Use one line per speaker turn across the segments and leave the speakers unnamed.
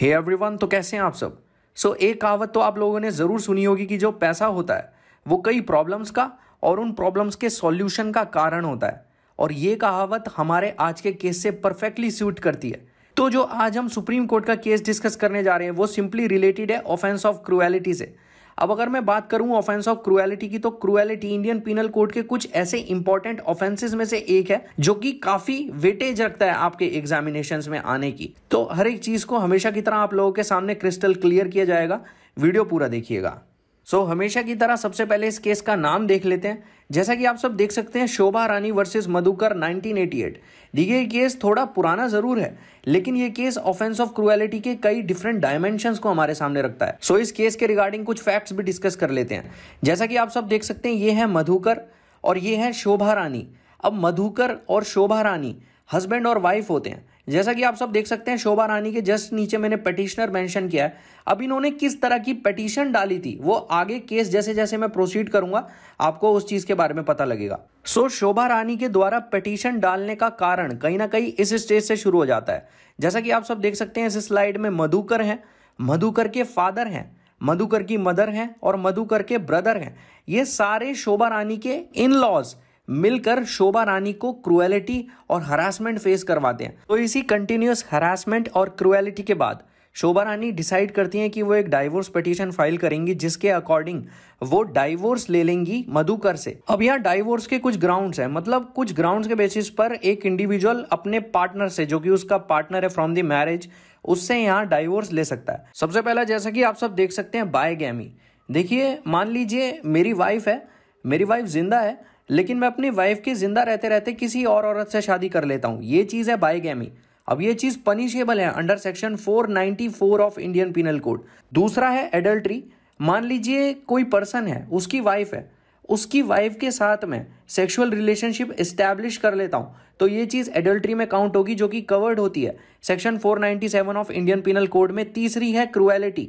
हे hey everyone तो कैसे हैं आप सब सो so, एक कहावत तो आप लोगों ने ज़रूर सुनी होगी कि जो पैसा होता है वो कई प्रॉब्लम्स का और उन प्रॉब्लम्स के सॉल्यूशन का कारण होता है और ये कहावत हमारे आज के केस से परफेक्टली सूट करती है तो जो आज हम सुप्रीम कोर्ट का केस डिस्कस करने जा रहे हैं वो सिंपली रिलेटेड है ऑफेंस ऑफ क्रुएलिटी से अब अगर मैं बात करूं ऑफेंस ऑफ क्रुएलिटी की तो क्रुएलिटी इंडियन पिनल कोड के कुछ ऐसे इंपॉर्टेंट ऑफेंसेस में से एक है जो कि काफी वेटेज रखता है आपके एग्जामिनेशन में आने की तो हर एक चीज को हमेशा की तरह आप लोगों के सामने क्रिस्टल क्लियर किया जाएगा वीडियो पूरा देखिएगा सो so, हमेशा की तरह सबसे पहले इस केस का नाम देख लेते हैं जैसा कि आप सब देख सकते हैं शोभा रानी वर्सेस मधुकर 1988 देखिए ये केस थोड़ा पुराना जरूर है लेकिन ये केस ऑफेंस ऑफ क्रुएलिटी के कई डिफरेंट डायमेंशन को हमारे सामने रखता है सो so, इस केस के रिगार्डिंग कुछ फैक्ट्स भी डिस्कस कर लेते हैं जैसा कि आप सब देख सकते हैं ये है मधुकर और ये है शोभा रानी अब मधुकर और शोभा रानी हस्बैंड और वाइफ होते हैं जैसा कि आप सब देख सकते हैं शोभा रानी के जस्ट नीचे मैंने पटिशनर मेंशन किया है अब इन्होंने किस तरह की पटिशन डाली थी वो आगे केस जैसे जैसे मैं प्रोसीड करूंगा आपको उस चीज के बारे में पता लगेगा सो so, शोभा रानी के द्वारा पटिशन डालने का कारण कहीं ना कहीं इस स्टेज से शुरू हो जाता है जैसा कि आप सब देख सकते हैं इस स्लाइड में मधुकर है मधुकर के फादर हैं मधुकर की मदर हैं और मधुकर के ब्रदर हैं ये सारे शोभा रानी के इन लॉज मिलकर शोभा रानी को क्रुएलिटी और हरासमेंट फेस करवाते हैं तो इसी कंटिन्यूस हरासमेंट और क्रुएलिटी के बाद शोभा रानी डिसाइड करती हैं कि वो एक डाइवोर्स पटिशन फाइल करेंगी जिसके अकॉर्डिंग वो डाइवोर्स ले लेंगी मधुकर से अब यहाँ डाइवोर्स के कुछ ग्राउंड्स हैं मतलब कुछ ग्राउंड्स के बेसिस पर एक इंडिविजुअल अपने पार्टनर से जो कि उसका पार्टनर है फ्रॉम द मैरिज उससे यहाँ डाइवोर्स ले सकता है सबसे पहला जैसा कि आप सब देख सकते हैं बायगैमी देखिए मान लीजिए मेरी वाइफ है मेरी वाइफ जिंदा है लेकिन मैं अपनी वाइफ की जिंदा रहते रहते किसी और औरत से शादी कर लेता हूँ ये चीज़ है बाईगैमी अब ये चीज़ पनिशेबल है under section 494 of Indian penal code दूसरा है एडल्ट्री मान लीजिए कोई पर्सन है उसकी वाइफ है उसकी वाइफ के साथ में सेक्सुअल रिलेशनशिप इस्टेब्लिश कर लेता हूँ तो ये चीज़ एडल्ट्री में काउंट होगी जो कि कवर्ड होती है section 497 of Indian penal code में तीसरी है क्रुएलिटी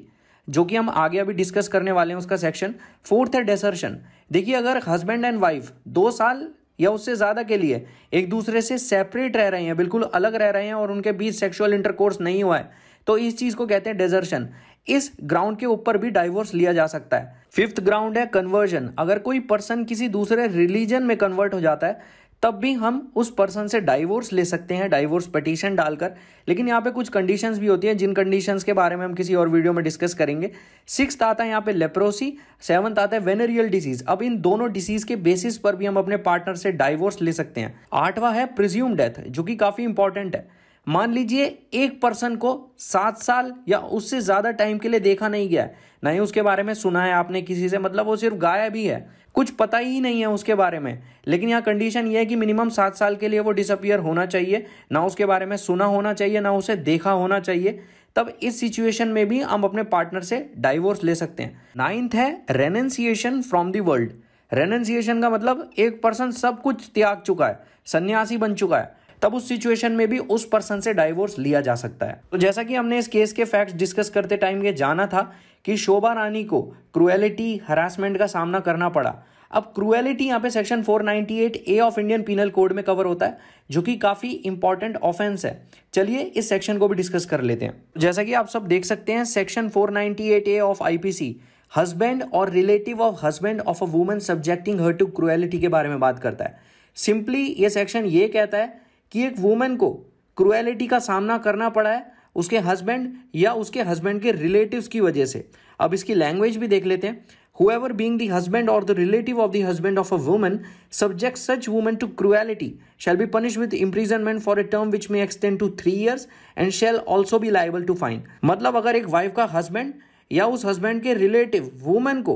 जो कि हम आगे अभी डिस्कस करने वाले हैं उसका सेक्शन फोर्थ है डेसर्शन देखिए अगर हस्बैंड एंड वाइफ दो साल या उससे ज़्यादा के लिए एक दूसरे से सेपरेट रह रहे हैं बिल्कुल अलग रह रहे हैं और उनके बीच सेक्सुअल इंटरकोर्स नहीं हुआ है तो इस चीज़ को कहते हैं डेजर्शन इस ग्राउंड के ऊपर भी डाइवोर्स लिया जा सकता है फिफ्थ ग्राउंड है कन्वर्जन अगर कोई पर्सन किसी दूसरे रिलीजन में कन्वर्ट हो जाता है तब भी हम उस पर्सन से डाइवोर्स ले सकते हैं डाइवोर्स पटिशन डालकर लेकिन यहाँ पे कुछ कंडीशंस भी होती हैं जिन कंडीशंस के बारे में हम किसी और वीडियो में डिस्कस करेंगे सिक्स आता है यहाँ पे लेप्रोसी सेवन्थ आता है वेनेरियल डिसीज अब इन दोनों डिसीज के बेसिस पर भी हम अपने पार्टनर से डाइवोर्स ले सकते हैं आठवां है प्रिज्यूम डेथ जो कि काफी इंपॉर्टेंट है मान लीजिए एक पर्सन को सात साल या उससे ज़्यादा टाइम के लिए देखा नहीं गया है ही उसके बारे में सुना है आपने किसी से मतलब वो सिर्फ गायब ही है कुछ पता ही नहीं है उसके बारे में लेकिन यहाँ कंडीशन ये है कि मिनिमम सात साल के लिए वो डिसअपियर होना चाहिए ना उसके बारे में सुना होना चाहिए ना उसे देखा होना चाहिए तब इस सिचुएशन में भी हम अपने पार्टनर से डाइवोर्स ले सकते हैं नाइन्थ है रेनेंसिएशन फ्रॉम दी वर्ल्ड रेनेंसिएशन का मतलब एक पर्सन सब कुछ त्याग चुका है सन्यासी बन चुका है तब उस सिचुएशन में भी उस पर्सन से डाइवोर्स लिया जा सकता है तो जैसा कि हमने इस केस के फैक्ट्स डिस्कस करते टाइम ये जाना था कि शोभा रानी को क्रुएलिटी हरासमेंट का सामना करना पड़ा अब क्रुएलिटी यहाँ पे section 498 A of Indian penal code में कवर होता है जो कि काफ़ी इंपॉर्टेंट ऑफेंस है चलिए इस सेक्शन को भी डिस्कस कर लेते हैं जैसा कि आप सब देख सकते हैं section 498 A of IPC husband और relative of husband of a woman subjecting her to cruelty के बारे में बात करता है सिंपली ये सेक्शन ये कहता है कि एक वूमेन को क्रुएलिटी का सामना करना पड़ा है उसके हस्बैंड या उसके हस्बैंड के रिलेटिव्स की वजह से अब इसकी लैंग्वेज भी देख लेते हैं whoever being the husband or the relative of the husband of a woman subjects such woman to cruelty shall be punished with imprisonment for a term which may extend to three years and shall also be liable to fine मतलब अगर एक wife का husband या उस husband के relative women को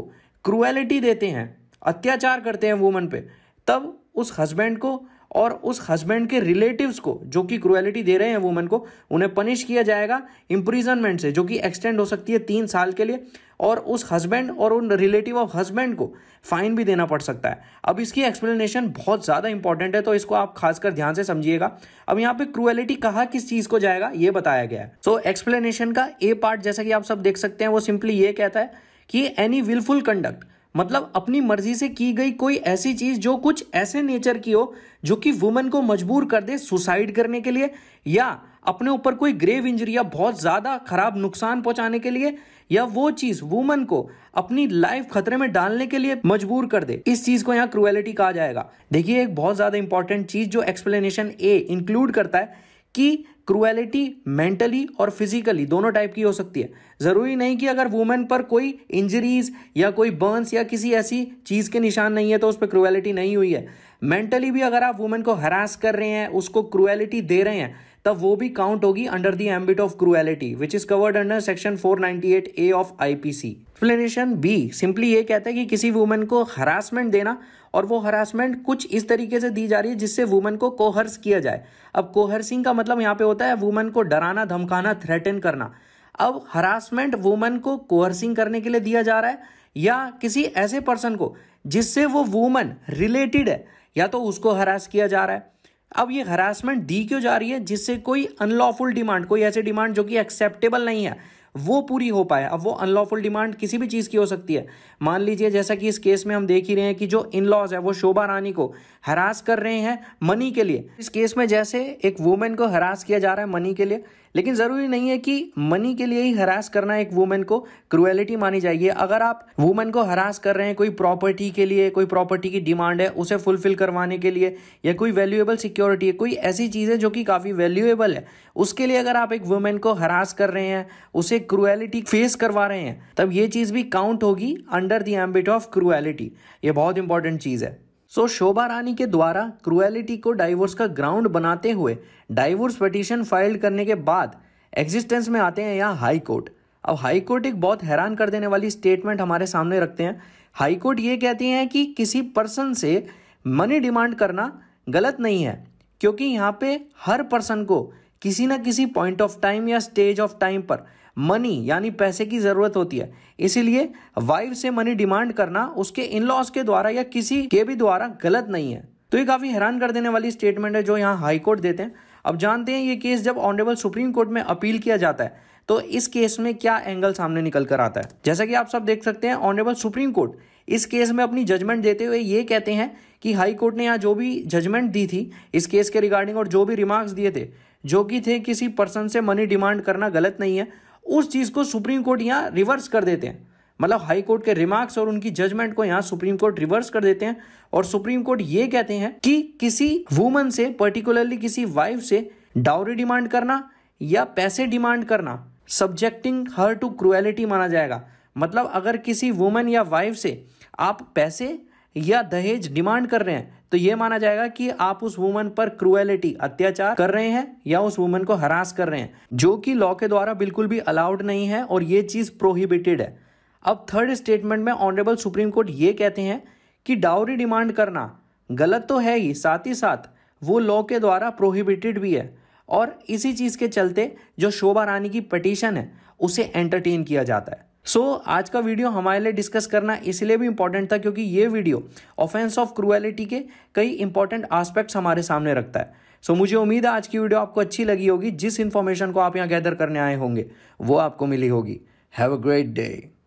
cruelty देते हैं अत्याचार करते हैं वुमेन पे तब उस हस्बैंड को और उस हस्बैंड के रिलेटिव्स को जो कि क्रुएलिटी दे रहे हैं वुमेन को उन्हें पनिश किया जाएगा इम्प्रीजनमेंट से जो कि एक्सटेंड हो सकती है तीन साल के लिए और उस हस्बैंड और उन रिलेटिव ऑफ हस्बैंड को फाइन भी देना पड़ सकता है अब इसकी एक्सप्लेनेशन बहुत ज़्यादा इंपॉर्टेंट है तो इसको आप खासकर ध्यान से समझिएगा अब यहाँ पे क्रुएलिटी कहा किस चीज़ को जाएगा ये बताया गया है सो एक्सप्लेनेशन का ए पार्ट जैसा कि आप सब देख सकते हैं वो सिंपली ये कहता है कि एनी विलफुल कंडक्ट मतलब अपनी मर्जी से की गई कोई ऐसी चीज जो कुछ ऐसे नेचर की हो जो कि वुमेन को मजबूर कर दे सुसाइड करने के लिए या अपने ऊपर कोई ग्रेव इंजरी या बहुत ज़्यादा खराब नुकसान पहुंचाने के लिए या वो चीज़ वुमन को अपनी लाइफ खतरे में डालने के लिए मजबूर कर दे इस चीज़ को यहाँ क्रुएलिटी कहा जाएगा देखिए एक बहुत ज़्यादा इंपॉर्टेंट चीज़ जो एक्सप्लेनेशन ए इंक्लूड करता है कि क्रुएलिटी मेंटली और फिजिकली दोनों टाइप की हो सकती है ज़रूरी नहीं कि अगर वुमेन पर कोई इंजरीज या कोई बर्न्स या किसी ऐसी चीज़ के निशान नहीं है तो उस पर क्रुएलिटी नहीं हुई है मेंटली भी अगर आप वुमेन को हरास कर रहे हैं उसको क्रुएलिटी दे रहे हैं तब वो भी काउंट होगी under the ambit of cruelty which is covered under section 498 A of IPC explanation B simply ये कहता है कि किसी वुमेन को हरासमेंट देना और वो हरासमेंट कुछ इस तरीके से दी जा रही है जिससे वुमेन को कोहर्स किया जाए अब कोहर्सिंग का मतलब यहाँ पे होता है वुमेन को डराना धमकाना थ्रेटन करना अब हरासमेंट वुमेन को कोहर्सिंग करने के लिए दिया जा रहा है या किसी ऐसे पर्सन को जिससे वो वुमेन रिलेटेड है या तो उसको हरास किया जा रहा है अब ये हरासमेंट दी क्यों जा रही है जिससे कोई अनलॉफुल डिमांड कोई ऐसे डिमांड जो कि एक्सेप्टेबल नहीं है वो पूरी हो पाए अब वो अनलॉफुल डिमांड किसी भी चीज़ की हो सकती है मान लीजिए जैसा कि इस केस में हम देख ही रहे हैं कि जो इन लॉज है वो शोभा रानी को हरास कर रहे हैं मनी के लिए इस केस में जैसे एक वुमेन को हरास किया जा रहा है मनी के लिए लेकिन ज़रूरी नहीं है कि मनी के लिए ही हरास करना एक वुमेन को क्रुएलिटी मानी जाएगी अगर आप वुमेन को हरास कर रहे हैं कोई प्रॉपर्टी के लिए कोई प्रॉपर्टी की डिमांड है उसे फुलफिल करवाने के लिए या कोई वैल्यूएबल सिक्योरिटी है कोई ऐसी चीज़ है जो कि काफ़ी वैल्यूएबल है उसके लिए अगर आप एक वुमेन को हरास कर रहे हैं उसे क्रुएलिटी फेस करवा रहे हैं तब ये चीज़ भी काउंट होगी under the ambit of cruelty ये बहुत इंपॉर्टेंट चीज़ है सो शोभा रानी के द्वारा क्रुएलिटी को डाइवोर्स का ग्राउंड बनाते हुए डाइवोर्स पटिशन फाइल करने के बाद एग्जिस्टेंस में आते हैं यहाँ हाई कोर्ट अब हाई कोर्ट एक बहुत हैरान कर देने वाली स्टेटमेंट हमारे सामने रखते हैं हाई कोर्ट ये कहती हैं कि किसी पर्सन से मनी डिमांड करना गलत नहीं है क्योंकि यहाँ पे हर पर्सन को किसी ना किसी पॉइंट ऑफ टाइम या स्टेज ऑफ टाइम पर मनी यानी पैसे की जरूरत होती है इसीलिए वाइफ से मनी डिमांड करना उसके इन लॉज के द्वारा या किसी के भी द्वारा गलत नहीं है तो ये काफी हैरान कर देने वाली स्टेटमेंट है जो यहाँ हाईकोर्ट देते हैं अब जानते हैं ये केस जब ऑनरेबल सुप्रीम कोर्ट में अपील किया जाता है तो इस केस में क्या एंगल सामने निकल कर आता है जैसा कि आप सब देख सकते हैं ऑनरेबल सुप्रीम कोर्ट इस केस में अपनी जजमेंट देते हुए ये कहते हैं कि हाई कोर्ट ने यहाँ जो भी जजमेंट दी थी इस केस के रिगार्डिंग और जो भी रिमार्क्स दिए थे जो कि थे किसी पर्सन से मनी डिमांड करना गलत नहीं है उस चीज़ को सुप्रीम कोर्ट यहाँ रिवर्स कर देते हैं मतलब हाई कोर्ट के रिमार्क्स और उनकी जजमेंट को यहाँ सुप्रीम कोर्ट रिवर्स कर देते हैं और सुप्रीम कोर्ट ये कहते हैं कि किसी वुमन से पर्टिकुलरली किसी वाइफ से डाउरी डिमांड करना या पैसे डिमांड करना सब्जेक्टिंग हर टू क्रुएलिटी माना जाएगा मतलब अगर किसी वुमन या वाइफ से आप पैसे या दहेज डिमांड कर रहे हैं तो ये माना जाएगा कि आप उस वुमन पर क्रुएलिटी अत्याचार कर रहे हैं या उस वुमन को हरास कर रहे हैं जो कि लॉ के द्वारा बिल्कुल भी अलाउड नहीं है और ये चीज़ प्रोहिबिटेड है अब थर्ड स्टेटमेंट में ऑनरेबल सुप्रीम कोर्ट ये कहते हैं कि डाउरी डिमांड करना गलत तो है ही साथ ही साथ वो लॉ के द्वारा प्रोहिबिटेड भी है और इसी चीज़ के चलते जो शोभा रानी की पटिशन है उसे एंटरटेन किया जाता है सो so, आज का वीडियो हमारे लिए डिस्कस करना इसलिए भी इंपॉर्टेंट था क्योंकि ये वीडियो ऑफेंस ऑफ क्रुएलिटी के कई इंपॉर्टेंट आस्पेक्ट्स हमारे सामने रखता है सो so, मुझे उम्मीद है आज की वीडियो आपको अच्छी लगी होगी जिस इन्फॉर्मेशन को आप यहाँ गैदर करने आए होंगे वो आपको मिली होगी हैव अ ग्रेट डे